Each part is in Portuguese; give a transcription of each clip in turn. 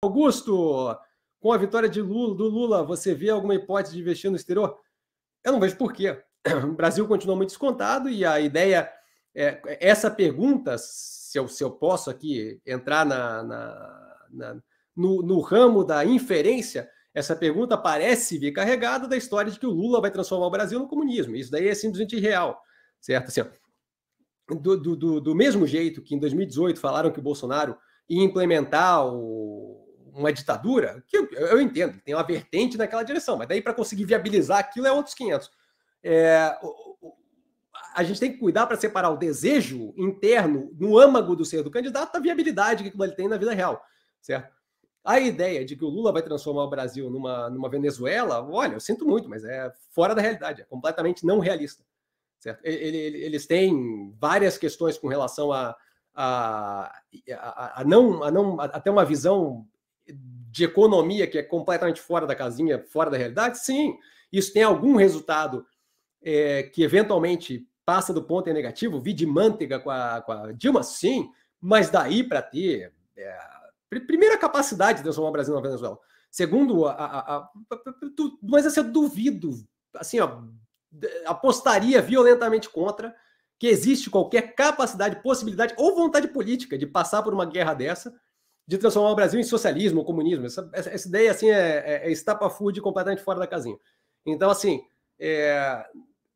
Augusto, com a vitória Lula, do Lula, você vê alguma hipótese de investir no exterior? Eu não vejo por quê. O Brasil continua muito descontado e a ideia. É, essa pergunta, se eu, se eu posso aqui entrar na, na, na no, no, ramo da inferência, essa pergunta parece vir carregada da história de que o Lula vai transformar o Brasil no comunismo. Isso daí é simplesmente irreal, certo? Assim, do, do, do mesmo jeito que em 2018 falaram que o Bolsonaro ia implementar o uma ditadura, que eu, eu entendo, tem uma vertente naquela direção, mas daí para conseguir viabilizar aquilo é outros 500. É, a gente tem que cuidar para separar o desejo interno, no âmago do ser do candidato, da viabilidade que ele tem na vida real, certo? A ideia de que o Lula vai transformar o Brasil numa, numa Venezuela, olha, eu sinto muito, mas é fora da realidade, é completamente não realista. Certo? Ele, ele, eles têm várias questões com relação a, a, a, a não, a não até uma visão de economia que é completamente fora da casinha, fora da realidade? Sim, isso tem algum resultado é, que eventualmente passa do ponto é negativo, vi de manteiga com a, com a Dilma, sim, mas daí para ter. É, primeira capacidade de transformar o Brasil na Venezuela. Segundo, a, a, a, tu, mas assim, eu duvido, assim, ó, apostaria violentamente contra que existe qualquer capacidade, possibilidade ou vontade política de passar por uma guerra dessa de transformar o Brasil em socialismo comunismo. Essa, essa, essa, ideia assim é, é, é estapafúrdia completamente fora da casinha. Então, assim, é,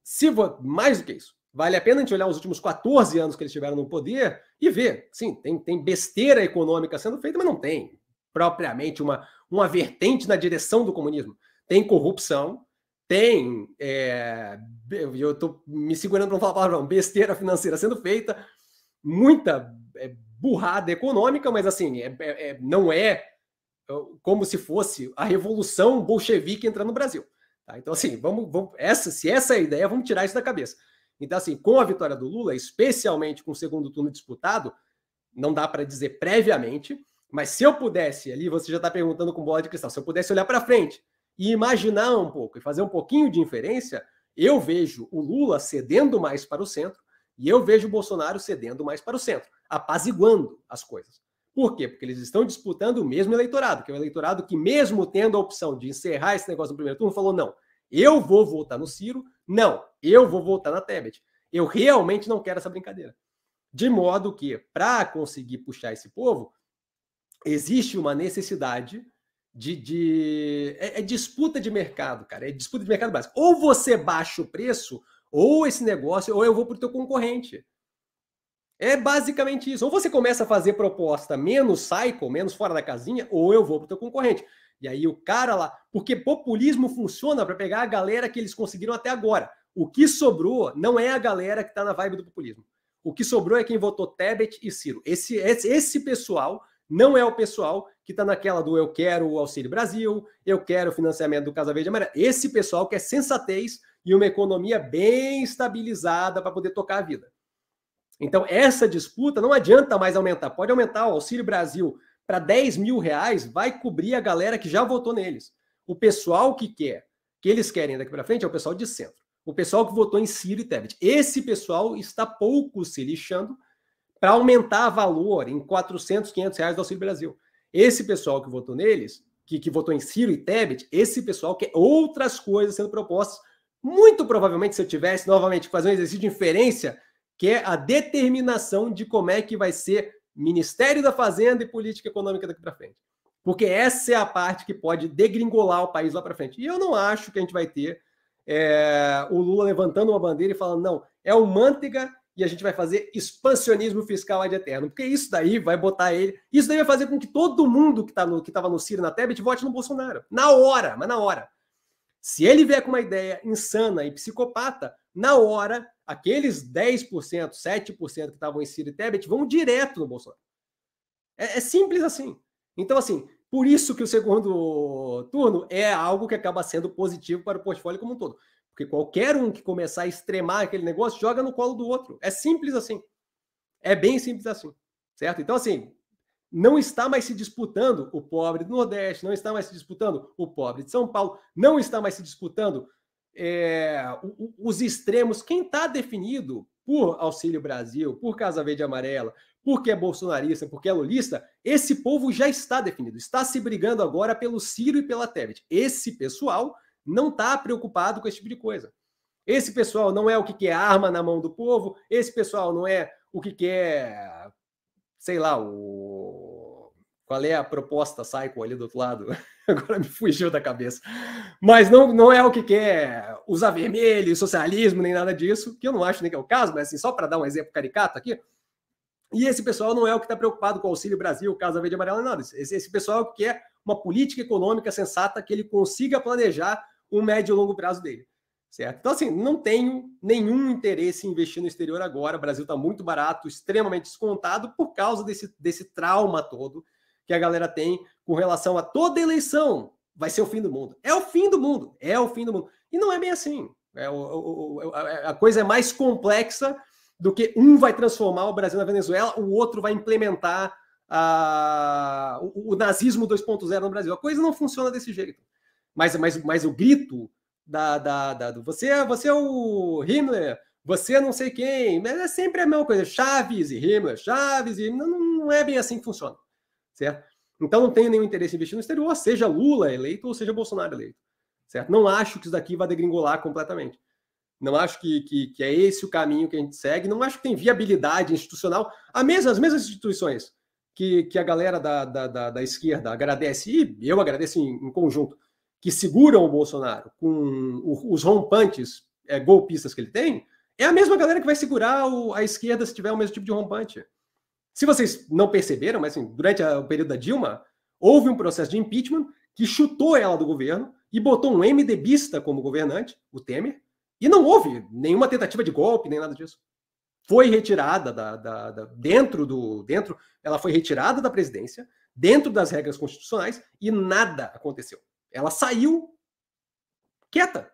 se vou mais do que isso, vale a pena a gente olhar os últimos 14 anos que eles tiveram no poder e ver. Sim, tem, tem besteira econômica sendo feita, mas não tem propriamente uma, uma vertente na direção do comunismo. Tem corrupção, tem. É, eu estou me segurando para não falar palavrão, besteira financeira sendo feita, muita. É, burrada econômica, mas assim, é, é, é não é, é como se fosse a revolução bolchevique entrando no Brasil. Tá? Então, assim, vamos, vamos, essa, se essa é a ideia, vamos tirar isso da cabeça. Então, assim, com a vitória do Lula, especialmente com o segundo turno disputado, não dá para dizer previamente, mas se eu pudesse, ali você já está perguntando com bola de cristal, se eu pudesse olhar para frente e imaginar um pouco e fazer um pouquinho de inferência, eu vejo o Lula cedendo mais para o centro e eu vejo o Bolsonaro cedendo mais para o centro, apaziguando as coisas. Por quê? Porque eles estão disputando o mesmo eleitorado, que é o eleitorado que, mesmo tendo a opção de encerrar esse negócio no primeiro turno, falou: não, eu vou votar no Ciro, não, eu vou votar na Tebet. Eu realmente não quero essa brincadeira. De modo que, para conseguir puxar esse povo, existe uma necessidade de. de é, é disputa de mercado, cara. É disputa de mercado básico. Ou você baixa o preço, ou esse negócio, ou eu vou para o teu concorrente. É basicamente isso. Ou você começa a fazer proposta menos cycle menos fora da casinha, ou eu vou para o teu concorrente. E aí o cara lá, porque populismo funciona para pegar a galera que eles conseguiram até agora. O que sobrou não é a galera que está na vibe do populismo. O que sobrou é quem votou Tebet e Ciro. Esse, esse, esse pessoal não é o pessoal que está naquela do eu quero o Auxílio Brasil, eu quero o financiamento do Casa Verde Amarela. Esse pessoal quer sensatez e uma economia bem estabilizada para poder tocar a vida. Então, essa disputa não adianta mais aumentar. Pode aumentar o Auxílio Brasil para 10 mil reais, vai cobrir a galera que já votou neles. O pessoal que quer, que eles querem daqui para frente, é o pessoal de centro. O pessoal que votou em Ciro e Tebet. Esse pessoal está pouco se lixando para aumentar valor em 400, 500 reais do Auxílio Brasil. Esse pessoal que votou neles, que, que votou em Ciro e Tebet, esse pessoal quer outras coisas sendo propostas. Muito provavelmente, se eu tivesse novamente fazer um exercício de inferência, que é a determinação de como é que vai ser Ministério da Fazenda e política econômica daqui para frente. Porque essa é a parte que pode degringolar o país lá para frente. E eu não acho que a gente vai ter é, o Lula levantando uma bandeira e falando, não, é o Manteiga e a gente vai fazer expansionismo fiscal ad eterno, porque isso daí vai botar ele, isso daí vai fazer com que todo mundo que tá no, estava no Ciro na Tebet vote no Bolsonaro, na hora, mas na hora. Se ele vier com uma ideia insana e psicopata, na hora, aqueles 10%, 7% que estavam em Ciro e Tebet vão direto no Bolsonaro. É, é simples assim. Então, assim, por isso que o segundo turno é algo que acaba sendo positivo para o portfólio como um todo. Porque qualquer um que começar a extremar aquele negócio joga no colo do outro. É simples assim. É bem simples assim. Certo? Então, assim, não está mais se disputando o pobre do Nordeste, não está mais se disputando o pobre de São Paulo, não está mais se disputando é, os extremos. Quem está definido por Auxílio Brasil, por Casa Verde e Amarela, porque é bolsonarista, porque é lulista, esse povo já está definido. Está se brigando agora pelo Ciro e pela Tebet. Esse pessoal não está preocupado com esse tipo de coisa. Esse pessoal não é o que quer arma na mão do povo, esse pessoal não é o que quer, sei lá, o. Qual é a proposta psycho ali do outro lado? Agora me fugiu da cabeça. Mas não, não é o que quer usar vermelho, socialismo, nem nada disso, que eu não acho nem que é o caso, mas assim, só para dar um exemplo caricato aqui. E esse pessoal não é o que está preocupado com o Auxílio Brasil, Casa Verde Amarela, nada. Esse, esse pessoal é o que quer uma política econômica sensata que ele consiga planejar o médio e longo prazo dele. Certo? Então, assim, não tenho nenhum interesse em investir no exterior agora. O Brasil está muito barato, extremamente descontado, por causa desse, desse trauma todo que a galera tem com relação a toda eleição. Vai ser o fim do mundo. É o fim do mundo. É o fim do mundo. E não é bem assim. É, o, o, a coisa é mais complexa do que um vai transformar o Brasil na Venezuela, o outro vai implementar a, o, o nazismo 2.0 no Brasil. A coisa não funciona desse jeito mas, mas, mas o grito da, da, da, do você, é, você é o Himmler, você é não sei quem, mas é sempre a mesma coisa, Chaves e Himmler, Chaves e não, não é bem assim que funciona, certo? Então não tenho nenhum interesse em investir no exterior, seja Lula eleito ou seja Bolsonaro eleito, certo? Não acho que isso daqui vá degringolar completamente. Não acho que, que, que, é esse o caminho que a gente segue. Não acho que tem viabilidade institucional. A mesma, as mesmas instituições que, que a galera da, da, da, da esquerda agradece, e eu agradeço em, em conjunto, que seguram o Bolsonaro com os rompantes é, golpistas que ele tem, é a mesma galera que vai segurar o, a esquerda se tiver o mesmo tipo de rompante. Se vocês não perceberam, mas assim, durante a, o período da Dilma, houve um processo de impeachment que chutou ela do governo e botou um MDBista como governante, o Temer, e não houve nenhuma tentativa de golpe, nem nada disso. Foi retirada da, da, da dentro do. dentro Ela foi retirada da presidência, dentro das regras constitucionais, e nada aconteceu. Ela saiu quieta.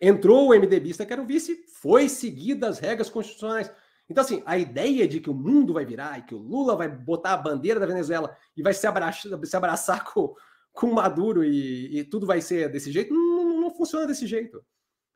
Entrou o MDBista que era o vice, foi seguida as regras constitucionais. Então, assim, a ideia de que o mundo vai virar e que o Lula vai botar a bandeira da Venezuela e vai se abraçar, se abraçar com, com Maduro e, e tudo vai ser desse jeito, não, não funciona desse jeito.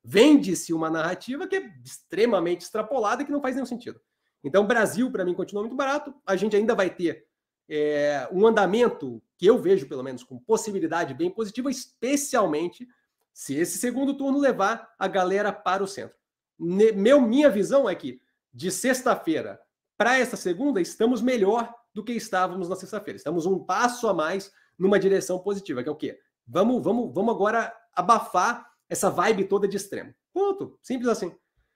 Vende-se uma narrativa que é extremamente extrapolada e que não faz nenhum sentido. Então, Brasil, para mim, continua muito barato. A gente ainda vai ter é, um andamento que eu vejo, pelo menos, com possibilidade bem positiva, especialmente se esse segundo turno levar a galera para o centro. Ne meu, minha visão é que de sexta-feira para esta segunda, estamos melhor do que estávamos na sexta-feira. Estamos um passo a mais numa direção positiva, que é o quê? Vamos, vamos, vamos agora abafar essa vibe toda de extremo. Ponto. Simples assim.